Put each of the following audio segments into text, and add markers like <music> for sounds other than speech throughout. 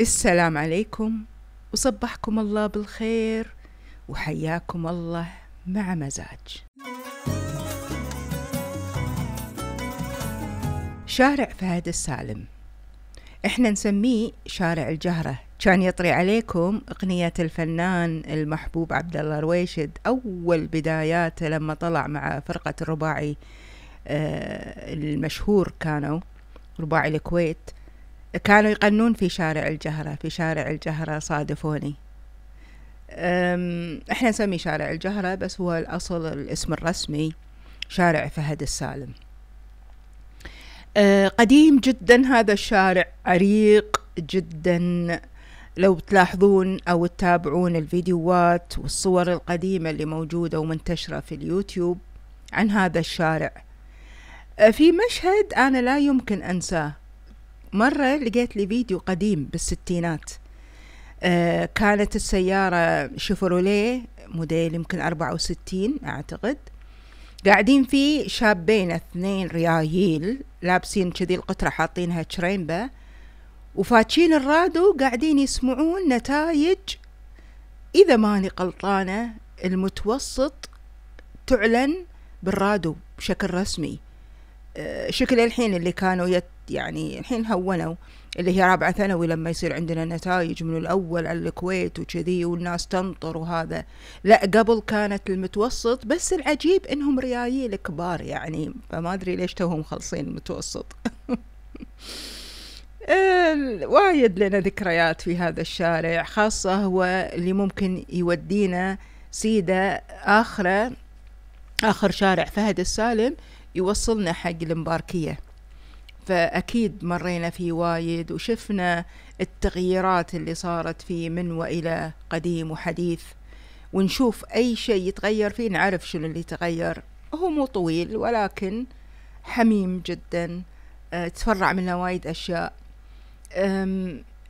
السلام عليكم وصبحكم الله بالخير وحياكم الله مع مزاج شارع فهد السالم احنا نسميه شارع الجهرة كان يطري عليكم اغنية الفنان المحبوب عبد الله رويشد اول بداياته لما طلع مع فرقة الرباعي آه، المشهور كانوا رباعي الكويت كانوا يقنون في شارع الجهرة في شارع الجهرة صادفوني احنا نسمي شارع الجهرة بس هو الأصل الاسم الرسمي شارع فهد السالم أه، قديم جدا هذا الشارع عريق جدا لو تلاحظون أو تتابعون الفيديوهات والصور القديمة اللي موجودة ومنتشرة في اليوتيوب عن هذا الشارع أه، في مشهد أنا لا يمكن أنساه مرة لقيت لي فيديو قديم بالستينات آه كانت السيارة شيفروليه موديل يمكن أربعة وستين أعتقد قاعدين فيه شابين اثنين ريايل لابسين كذي القطرة حاطينها تشرينبة وفاتشين الرادو قاعدين يسمعون نتايج إذا ماني غلطانة المتوسط تعلن بالرادو بشكل رسمي شكل الحين اللي كانوا يت يعني الحين هونوا اللي هي رابعة ثانوي لما يصير عندنا نتائج من الأول على الكويت وكذي والناس تنطر وهذا لا قبل كانت المتوسط بس العجيب إنهم ريايل كبار يعني فما أدري ليش توهم خلصين المتوسط <laughs> وايد لنا ذكريات في هذا الشارع خاصة هو اللي ممكن يودينا سيدة آخره آخر شارع فهد السالم يوصلنا حق المباركية فأكيد مرينا فيه وايد وشفنا التغييرات اللي صارت فيه من وإلى قديم وحديث ونشوف أي شيء يتغير فيه نعرف شنو اللي تغير هو مو طويل ولكن حميم جدا آه، تفرع منه وايد أشياء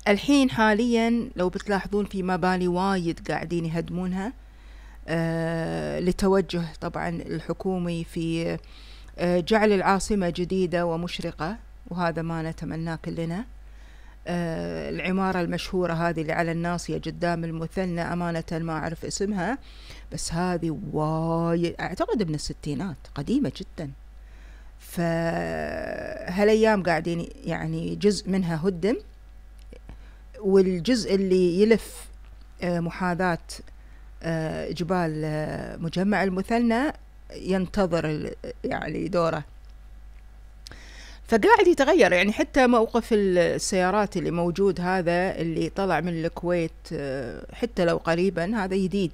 الحين حاليا لو بتلاحظون في مباني وايد قاعدين يهدمونها آه، لتوجه طبعا الحكومي في آه، جعل العاصمة جديدة ومشرقة وهذا ما نتمناه كلنا آه، العمارة المشهورة هذه اللي على الناصية قدام المثنى أمانة ما أعرف اسمها بس هذه وايد أعتقد من الستينات قديمة جدا فهالأيام قاعدين يعني جزء منها هدم والجزء اللي يلف آه، محاذاة جبال مجمع المثنى ينتظر يعني دوره فقاعد يتغير يعني حتى موقف السيارات اللي موجود هذا اللي طلع من الكويت آه، حتى لو قريبا هذا جديد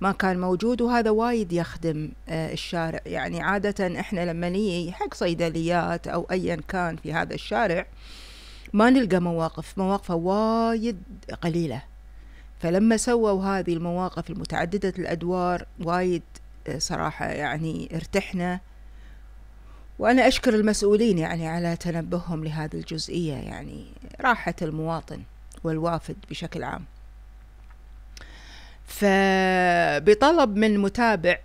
ما كان موجود وهذا وايد يخدم آه، الشارع يعني عادة احنا لما نيجي حق صيدليات او ايا كان في هذا الشارع ما نلقى مواقف مواقفه وايد قليلة فلما سووا هذه المواقف المتعددة الأدوار وايد صراحة يعني ارتحنا وأنا أشكر المسؤولين يعني على تنبههم لهذه الجزئية يعني راحة المواطن والوافد بشكل عام فبطلب من متابع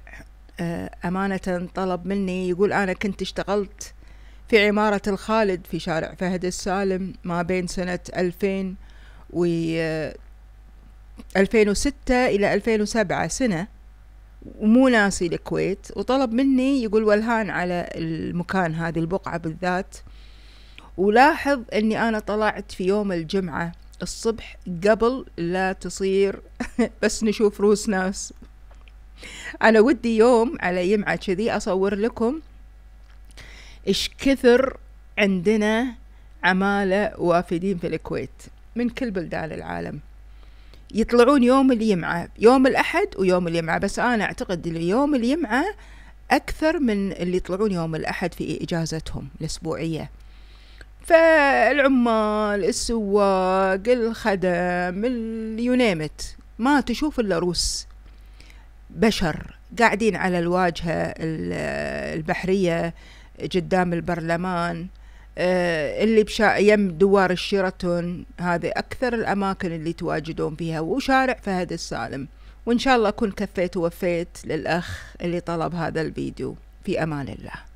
آه، أمانة طلب مني يقول أنا كنت اشتغلت في عمارة الخالد في شارع فهد السالم ما بين سنة 2000 و 2006 آه، إلى 2007 سنة ومو ناسي الكويت وطلب مني يقول ولهان على المكان هذه البقعة بالذات ولاحظ أني أنا طلعت في يوم الجمعة الصبح قبل لا تصير <laughs> بس نشوف روس ناس أنا ودي يوم على يمعة كذي أصور لكم إيش كثر عندنا عمالة وافدين في الكويت من كل بلدان العالم يطلعون يوم الجمعة يوم الأحد ويوم الجمعة بس أنا أعتقد اليوم الجمعة أكثر من اللي يطلعون يوم الأحد في إجازتهم الأسبوعية فالعمال السواق الخدم اليونيمت ما تشوف إلا روس بشر قاعدين على الواجهة البحرية قدام البرلمان آه، اللي بشا يم دوار الشيراتون هذه أكثر الأماكن اللي تواجدون فيها وشارع فهد السالم وإن شاء الله أكون كفيت ووفيت للأخ اللي طلب هذا الفيديو في أمان الله